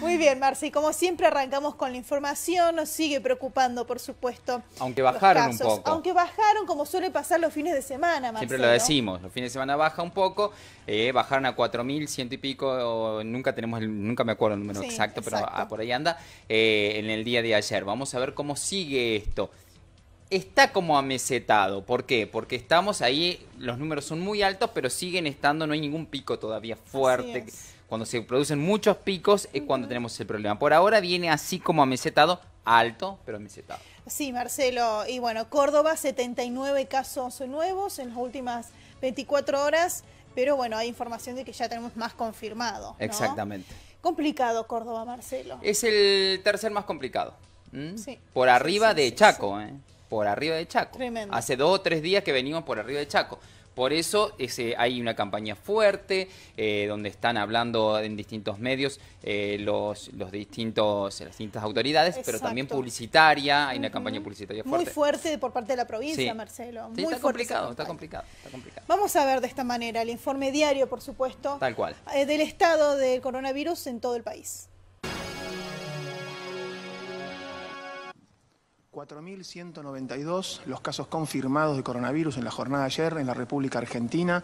Muy bien, y Como siempre arrancamos con la información. Nos sigue preocupando, por supuesto. Aunque bajaron un poco. Aunque bajaron, como suele pasar los fines de semana, Marcelo. Siempre lo decimos. Los fines de semana baja un poco. Eh, bajaron a 4.100 ciento y pico. nunca tenemos, nunca me acuerdo el número exacto, pero ah, por ahí anda. Eh, en el día de ayer. Vamos a ver cómo sigue esto está como amesetado. ¿Por qué? Porque estamos ahí, los números son muy altos, pero siguen estando, no hay ningún pico todavía fuerte. Cuando se producen muchos picos es cuando tenemos el problema. Por ahora viene así como amesetado, alto, pero amesetado. Sí, Marcelo. Y bueno, Córdoba, 79 casos nuevos en las últimas 24 horas, pero bueno, hay información de que ya tenemos más confirmado. Exactamente. Complicado Córdoba, Marcelo. Es el tercer más complicado. Sí. Por arriba de Chaco, ¿eh? Por arriba de Chaco. Tremendo. Hace dos o tres días que venimos por arriba de Chaco. Por eso ese, hay una campaña fuerte eh, donde están hablando en distintos medios eh, los, los, distintos, las distintas autoridades, pero también publicitaria, hay una campaña publicitaria fuerte. Muy fuerte por parte de la provincia, Marcelo. Sí, Muy está, complicado, está complicado, está complicado. Vamos a ver de esta manera el informe diario, por supuesto, Tal eh, del estado del coronavirus en todo el país. 4.192 los casos confirmados de coronavirus en la jornada de ayer en la República Argentina,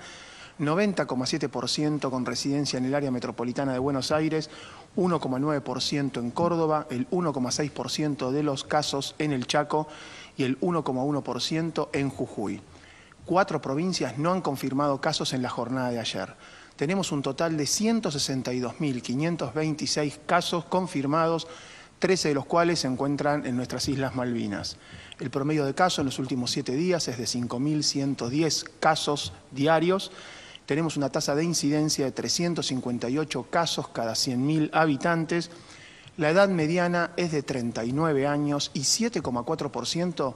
90,7% con residencia en el área metropolitana de Buenos Aires, 1,9% en Córdoba, el 1,6% de los casos en el Chaco y el 1,1% en Jujuy. Cuatro provincias no han confirmado casos en la jornada de ayer. Tenemos un total de 162.526 casos confirmados 13 de los cuales se encuentran en nuestras Islas Malvinas. El promedio de casos en los últimos siete días es de 5.110 casos diarios. Tenemos una tasa de incidencia de 358 casos cada 100.000 habitantes. La edad mediana es de 39 años y 7,4%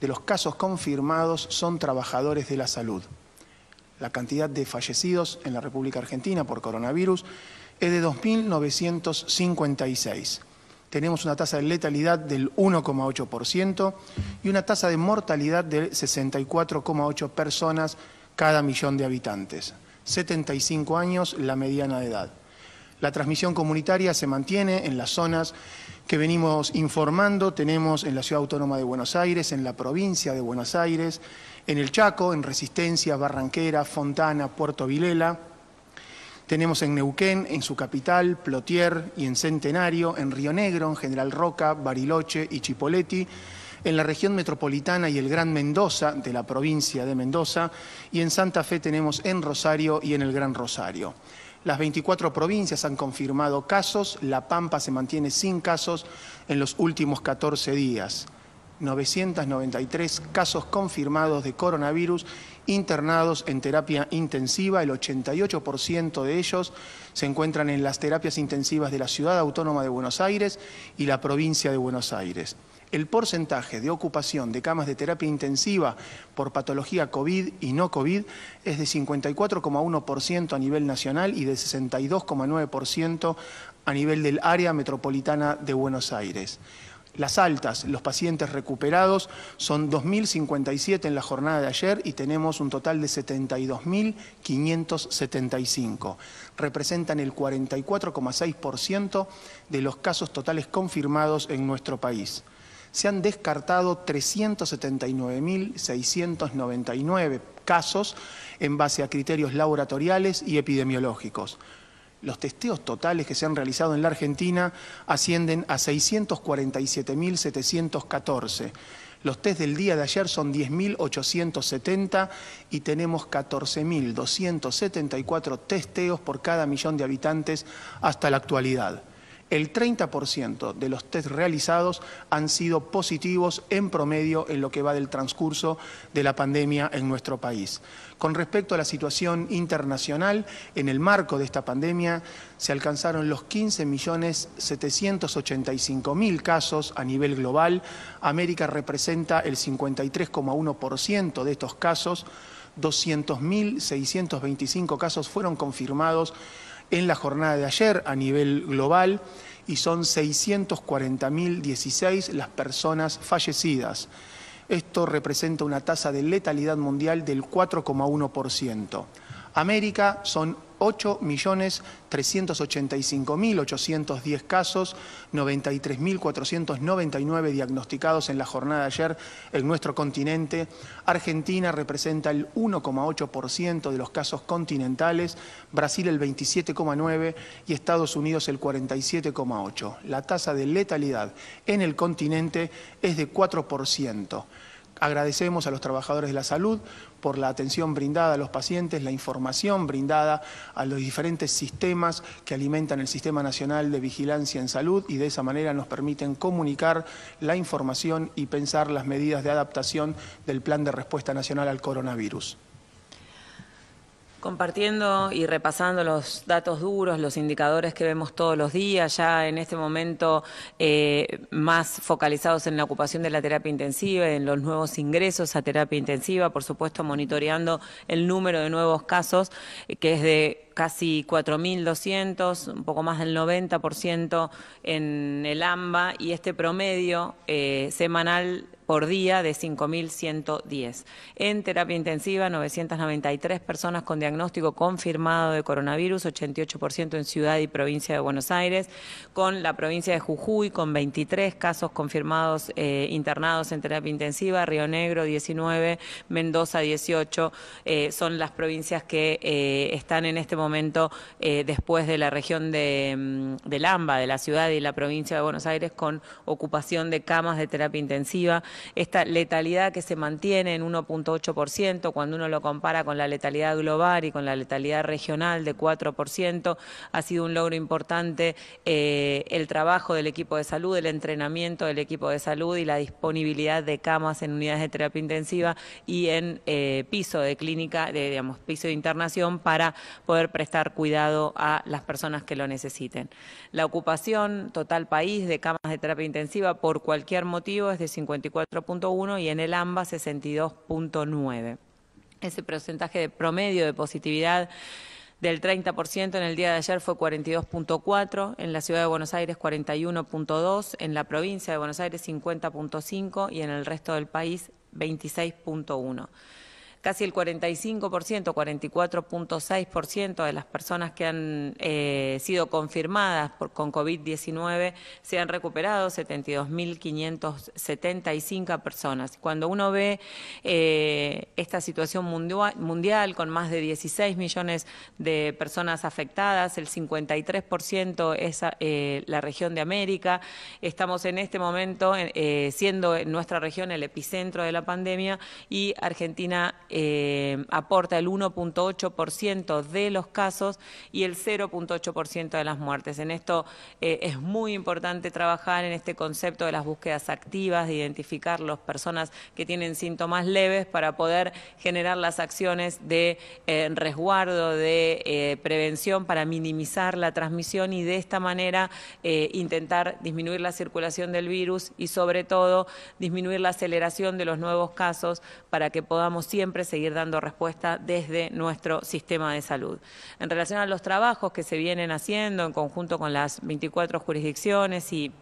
de los casos confirmados son trabajadores de la salud. La cantidad de fallecidos en la República Argentina por coronavirus es de 2.956 tenemos una tasa de letalidad del 1,8% y una tasa de mortalidad de 64,8 personas cada millón de habitantes. 75 años la mediana de edad. La transmisión comunitaria se mantiene en las zonas que venimos informando. Tenemos en la Ciudad Autónoma de Buenos Aires, en la provincia de Buenos Aires, en el Chaco, en Resistencia, Barranquera, Fontana, Puerto Vilela tenemos en Neuquén, en su capital, Plotier y en Centenario, en Río Negro, en General Roca, Bariloche y Chipoleti, en la región metropolitana y el Gran Mendoza de la provincia de Mendoza, y en Santa Fe tenemos en Rosario y en el Gran Rosario. Las 24 provincias han confirmado casos, La Pampa se mantiene sin casos en los últimos 14 días. 993 casos confirmados de coronavirus internados en terapia intensiva, el 88% de ellos se encuentran en las terapias intensivas de la Ciudad Autónoma de Buenos Aires y la provincia de Buenos Aires. El porcentaje de ocupación de camas de terapia intensiva por patología COVID y no COVID es de 54,1% a nivel nacional y de 62,9% a nivel del área metropolitana de Buenos Aires. Las altas, los pacientes recuperados, son 2.057 en la jornada de ayer y tenemos un total de 72.575. Representan el 44,6% de los casos totales confirmados en nuestro país. Se han descartado 379.699 casos en base a criterios laboratoriales y epidemiológicos los testeos totales que se han realizado en la Argentina ascienden a 647.714. Los test del día de ayer son 10.870 y tenemos 14.274 testeos por cada millón de habitantes hasta la actualidad el 30% de los test realizados han sido positivos en promedio en lo que va del transcurso de la pandemia en nuestro país. Con respecto a la situación internacional, en el marco de esta pandemia se alcanzaron los 15.785.000 casos a nivel global. América representa el 53,1% de estos casos. 200.625 casos fueron confirmados en la jornada de ayer a nivel global y son 640.016 las personas fallecidas. Esto representa una tasa de letalidad mundial del 4,1%. América son 8.385.810 casos, 93.499 diagnosticados en la jornada de ayer en nuestro continente. Argentina representa el 1,8% de los casos continentales, Brasil el 27,9% y Estados Unidos el 47,8%. La tasa de letalidad en el continente es de 4%. Agradecemos a los trabajadores de la salud por la atención brindada a los pacientes, la información brindada a los diferentes sistemas que alimentan el Sistema Nacional de Vigilancia en Salud y de esa manera nos permiten comunicar la información y pensar las medidas de adaptación del Plan de Respuesta Nacional al Coronavirus compartiendo y repasando los datos duros, los indicadores que vemos todos los días, ya en este momento eh, más focalizados en la ocupación de la terapia intensiva, en los nuevos ingresos a terapia intensiva, por supuesto monitoreando el número de nuevos casos, eh, que es de casi 4.200, un poco más del 90% en el AMBA y este promedio eh, semanal por día de 5.110. En terapia intensiva, 993 personas con diagnóstico confirmado de coronavirus, 88% en ciudad y provincia de Buenos Aires, con la provincia de Jujuy con 23 casos confirmados eh, internados en terapia intensiva, Río Negro 19, Mendoza 18, eh, son las provincias que eh, están en este momento después de la región de, mm, de Lamba, de la ciudad y la provincia de Buenos Aires, con ocupación de camas de terapia intensiva esta letalidad que se mantiene en 1.8%, cuando uno lo compara con la letalidad global y con la letalidad regional de 4%, ha sido un logro importante eh, el trabajo del equipo de salud, el entrenamiento del equipo de salud y la disponibilidad de camas en unidades de terapia intensiva y en eh, piso de clínica, de, digamos, piso de internación para poder prestar cuidado a las personas que lo necesiten. La ocupación total país de camas de terapia intensiva por cualquier motivo es de 54 y en el AMBA 62.9. Ese porcentaje de promedio de positividad del 30%, en el día de ayer fue 42.4, en la ciudad de Buenos Aires 41.2, en la provincia de Buenos Aires 50.5 y en el resto del país 26.1 casi el 45%, 44.6% de las personas que han eh, sido confirmadas con COVID-19 se han recuperado, 72.575 personas. Cuando uno ve eh, esta situación mundial, mundial con más de 16 millones de personas afectadas, el 53% es eh, la región de América, estamos en este momento siendo en nuestra región el epicentro de la pandemia y Argentina eh, aporta el 1.8% de los casos y el 0.8% de las muertes. En esto eh, es muy importante trabajar en este concepto de las búsquedas activas, de identificar las personas que tienen síntomas leves para poder generar las acciones de eh, resguardo, de prevención para minimizar la transmisión y de esta manera intentar disminuir la circulación del virus y sobre todo disminuir la aceleración de los nuevos casos para que podamos siempre seguir dando respuesta desde nuestro sistema de salud. En relación a los trabajos que se vienen haciendo en conjunto con las 24 jurisdicciones y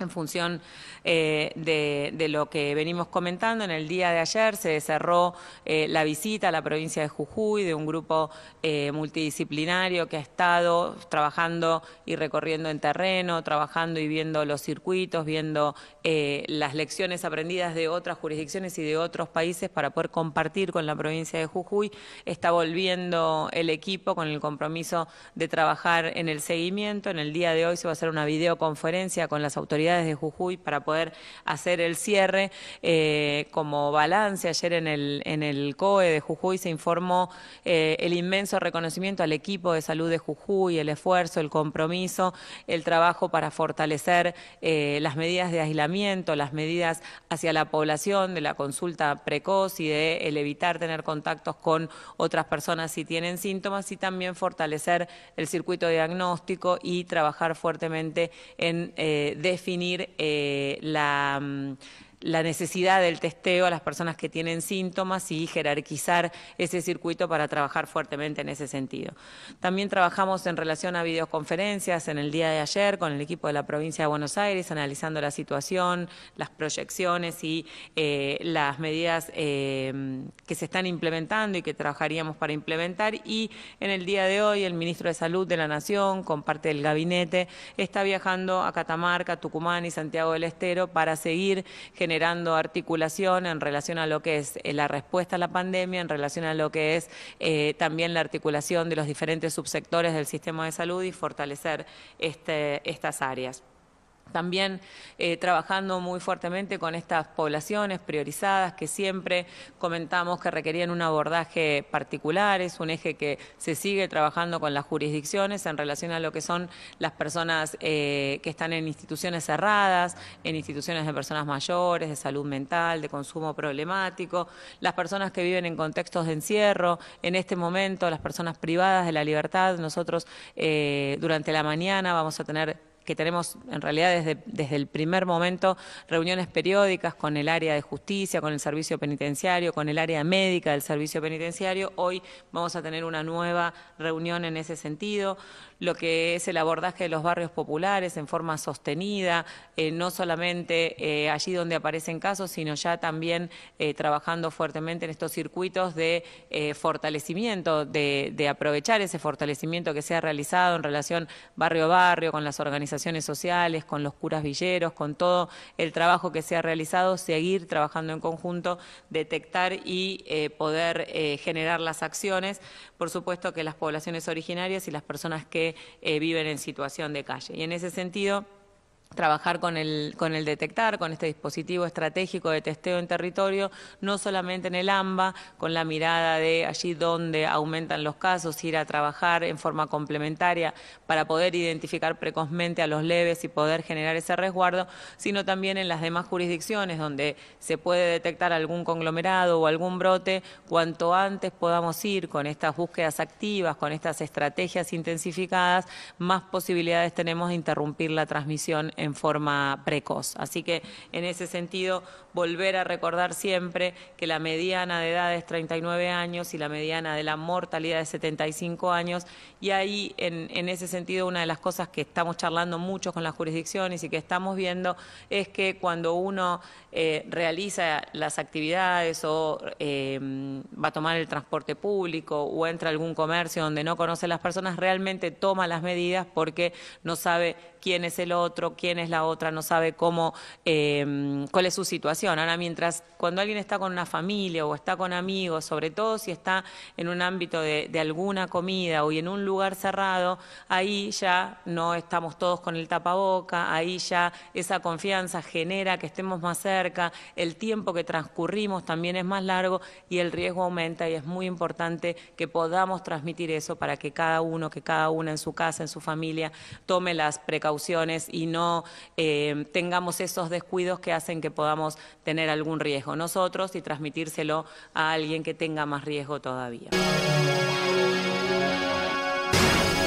en función eh, de, lo que venimos comentando, en el día de ayer se cerró eh, la visita a la provincia de Jujuy de un grupo eh, multidisciplinario que ha estado trabajando y recorriendo en terreno, trabajando y viendo los circuitos, viendo las lecciones aprendidas de otras jurisdicciones y de otros países para poder compartir con la provincia de Jujuy. Está volviendo el equipo con el compromiso de trabajar en el seguimiento. En el día de hoy se va a hacer una videoconferencia con las autoridades de Jujuy para poder hacer el cierre. Eh, como balance, ayer en el, en el COE de Jujuy se informó eh, el inmenso reconocimiento al equipo de salud de Jujuy, el esfuerzo, el compromiso, el trabajo para fortalecer eh, las medidas de aislamiento, las medidas hacia la población, de la consulta precoz y de el evitar tener contactos con otras personas si tienen síntomas y también fortalecer el circuito diagnóstico y trabajar fuertemente en definir definir eh, la mm, la necesidad del testeo a las personas que tienen síntomas y jerarquizar ese circuito para trabajar fuertemente en ese sentido. También trabajamos en relación a videoconferencias en el día de ayer con el equipo de la provincia de Buenos Aires, analizando la situación, las proyecciones y eh, las medidas eh, que se están implementando y que trabajaríamos para implementar. Y en el día de hoy el ministro de Salud de la Nación, con parte del gabinete, está viajando a Catamarca, Tucumán y Santiago del Estero para seguir generando generando articulación en relación a lo que es eh, la respuesta a la pandemia, en relación a lo que es eh, también la articulación de los diferentes subsectores del sistema de salud y fortalecer este, estas áreas también eh, trabajando muy fuertemente con estas poblaciones priorizadas que siempre comentamos que requerían un abordaje particular, es un eje que se sigue trabajando con las jurisdicciones en relación a lo que son las personas eh, que están en instituciones cerradas, en instituciones de personas mayores, de salud mental, de consumo problemático, las personas que viven en contextos de encierro, en este momento las personas privadas de la libertad, nosotros eh, durante la mañana vamos a tener que tenemos en realidad desde, desde el primer momento reuniones periódicas con el área de justicia, con el servicio penitenciario, con el área médica del servicio penitenciario. Hoy vamos a tener una nueva reunión en ese sentido. Lo que es el abordaje de los barrios populares en forma sostenida, eh, no solamente eh, allí donde aparecen casos, sino ya también eh, trabajando fuertemente en estos circuitos de fortalecimiento, de, de aprovechar ese fortalecimiento que se ha realizado en relación barrio a barrio con las organizaciones organizaciones sociales, con los curas villeros, con todo el trabajo que se ha realizado, seguir trabajando en conjunto, detectar y eh, poder eh, generar las acciones. Por supuesto que las poblaciones originarias y las personas que eh, viven en situación de calle. Y en ese sentido trabajar con el, con el detectar, con este dispositivo estratégico de testeo en territorio, no solamente en el AMBA, con la mirada de allí donde aumentan los casos, ir a trabajar en forma complementaria para poder identificar precozmente a los leves y poder generar ese resguardo, sino también en las demás jurisdicciones donde se puede detectar algún conglomerado o algún brote, cuanto antes podamos ir con estas búsquedas activas, con estas estrategias intensificadas, más posibilidades tenemos de interrumpir la transmisión en en forma precoz. Así que en ese sentido, volver a recordar siempre que la mediana de edad es 39 años y la mediana de la mortalidad es 75 años. Y ahí, en, ese sentido, una de las cosas que estamos charlando mucho con las jurisdicciones y que estamos viendo es que cuando uno eh, realiza las actividades o eh, va a tomar el transporte público o entra a algún comercio donde no conoce a las personas, realmente toma las medidas porque no sabe quién es el otro, quién es la otra, no sabe cómo, eh, cuál es su situación Ahora, mientras cuando alguien está con una familia o está con amigos, sobre todo si está en un ámbito de, alguna comida o en un lugar cerrado, ahí ya no estamos todos con el tapaboca, ahí ya esa confianza genera que estemos más cerca, el tiempo que transcurrimos también es más largo y el riesgo aumenta y es muy importante que podamos transmitir eso para que cada uno, que cada una en su casa, en su familia, tome las precauciones y no eh, tengamos esos descuidos que hacen que podamos tener algún riesgo nosotros y transmitírselo a alguien que tenga más riesgo todavía.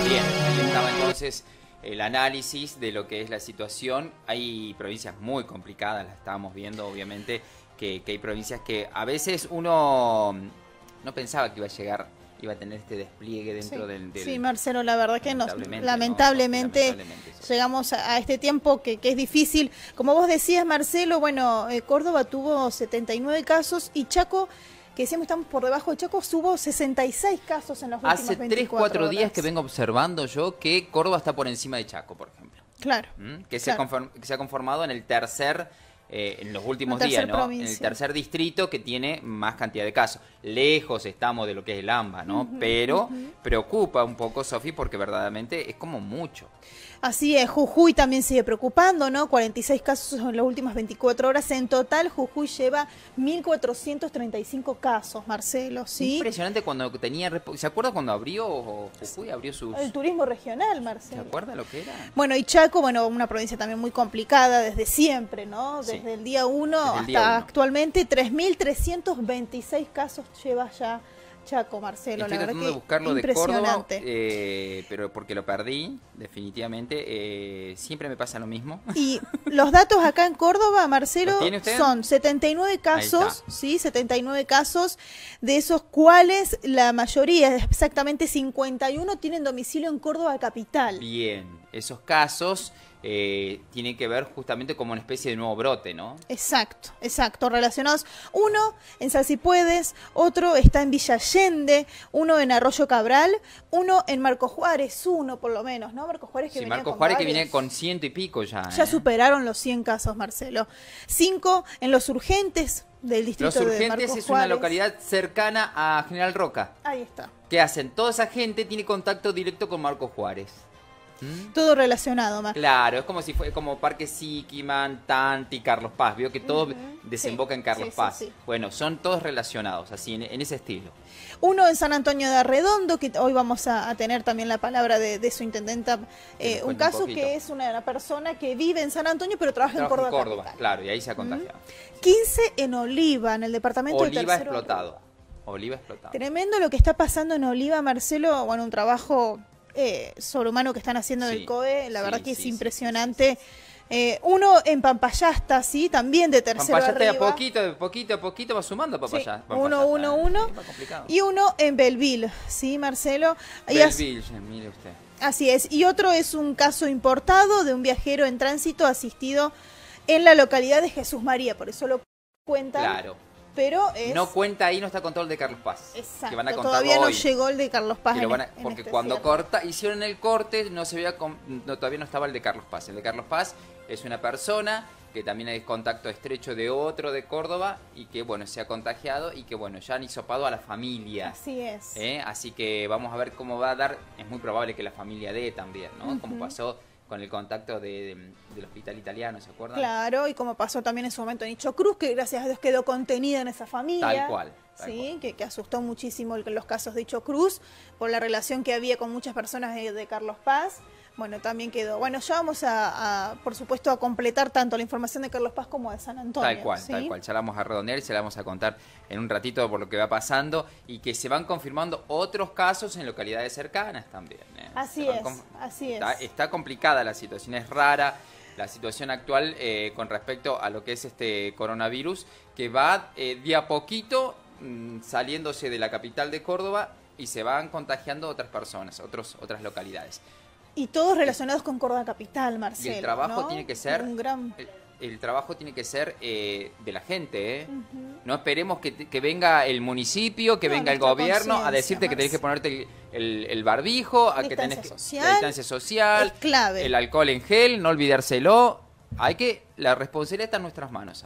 Bien, ahí estaba entonces el análisis de lo que es la situación. Hay provincias muy complicadas, las estábamos viendo obviamente, que hay provincias que a veces uno mm, no pensaba que iba a llegar iba a tener este despliegue dentro del, Sí, Marcelo, la verdad que lamentablemente, llegamos a este tiempo que, es difícil. Como vos decías, Marcelo, bueno, eh, Córdoba tuvo 79 casos y Chaco que decíamos estamos por debajo de Chaco, hubo 66 casos en los últimos Hace 3, 4 días que vengo observando yo que Córdoba está por encima de Chaco, por ejemplo. Claro. ¿Mm? que se ha conformado en el tercer eh, en los últimos días, ¿no? El tercer distrito que tiene más cantidad de casos. Lejos estamos de lo que es el AMBA, ¿no? Pero preocupa un poco, Sofi, porque verdaderamente es como mucho. Así es, Jujuy también sigue preocupando, ¿no? 46 casos en las últimas 24 horas. En total, Jujuy lleva 1.435 casos, Marcelo, ¿sí? Impresionante cuando tenía... ¿Se acuerda cuando abrió Jujuy? Abrió sus... El turismo regional, Marcelo. ¿Se acuerda lo que era? Bueno, y Chaco, bueno, una provincia también muy complicada desde siempre, ¿no? desde el día 1 hasta actualmente, 3.326 casos lleva ya Chaco, Marcelo. Estoy la verdad de buscarlo de Córdoba, eh, pero porque lo perdí, definitivamente. Eh, siempre me pasa lo mismo. Y los datos acá en Córdoba, Marcelo, son 79 casos, ¿sí? 79 casos, de esos cuales la mayoría, exactamente 51, tienen domicilio en Córdoba capital. Bien, esos casos eh, tiene que ver justamente como una especie de nuevo brote, ¿no? Exacto, exacto. Relacionados, uno en Salsipuedes, otro está en Villa uno en Arroyo Cabral, uno en Marco Juárez, uno por lo menos, ¿no? Marco Juárez que Marco Juárez viene con ciento y pico ya. Ya ¿eh? superaron los 100 casos, Marcelo. Cinco en Los Urgentes, del distrito Los Urgentes es una localidad cercana a General Roca. Ahí está. ¿Qué hacen? Toda esa gente tiene contacto directo con Marco Juárez. Todo relacionado más. Claro, es como si fue como Parque Sikiman, Tanti, Carlos Paz. Vio que todo desemboca en Carlos Paz. bueno, son todos relacionados, así en, ese estilo. Uno en San Antonio de Arredondo, que hoy vamos a, tener también la palabra de, su intendenta. Eh, un caso que es una, persona que vive en San Antonio, pero trabaja, en Córdoba. En Córdoba, claro, y ahí se ha contagiado. 15 en Oliva, en el departamento de Oliva explotado. Oliva explotado. Tremendo lo que está pasando en Oliva, Marcelo. Bueno, un trabajo eh, sobrehumano que están haciendo del en COE, la verdad que es impresionante. Eh, uno en Pampayasta, sí, también de tercero Pampayasta arriba. a poquito, poquito a poquito va sumando Pampayasta. uno, uno, uno. Y uno en Belville, sí, Marcelo. Belleville, mire usted. Así es. Y otro es un caso importado de un viajero en tránsito asistido en la localidad de Jesús María, por eso lo cuentan. Claro pero es... No cuenta ahí, no está contado el de Carlos Paz. Exacto. todavía no llegó el de Carlos Paz. Este, porque este cuando corta, hicieron el corte, no se veía, no, todavía no estaba el de Carlos Paz. El de Carlos Paz es una persona que también hay contacto estrecho de otro de Córdoba y que bueno se ha contagiado y que bueno ya han hisopado a la familia. Así es. ¿Eh? Así que vamos a ver cómo va a dar. Es muy probable que la familia dé también, ¿no? Como pasó con el contacto del hospital italiano, ¿se acuerdan? Claro, y como pasó también en su momento en Nicho Cruz, que gracias a Dios quedó contenida en esa familia. Tal cual. sí, Que, asustó muchísimo los casos de Hicho Cruz por la relación que había con muchas personas de Carlos Paz. Bueno, también quedó. Bueno, ya vamos a, por supuesto, a completar tanto la información de Carlos Paz como de San Antonio. Tal cual, tal cual. Ya la vamos a redondear y se la vamos a contar en un ratito por lo que va pasando y que se van confirmando otros casos en localidades cercanas también. ¿eh? Así es, así es. Está, complicada la situación, es rara la situación actual eh, con respecto a lo que es este coronavirus que va eh, de a poquito mm, saliéndose de la capital de Córdoba y se van contagiando otras personas, otros, otras localidades. Y todos relacionados con Córdoba Capital, Marcelo. Y el trabajo tiene que ser... Un gran... el, trabajo tiene que ser eh, de la gente, ¿eh? No esperemos que, venga el municipio, que venga el gobierno a decirte que tenés que ponerte el, el, barbijo, a que tenés que, social, la distancia social, el alcohol en gel, no olvidárselo. Hay que la responsabilidad está en nuestras manos.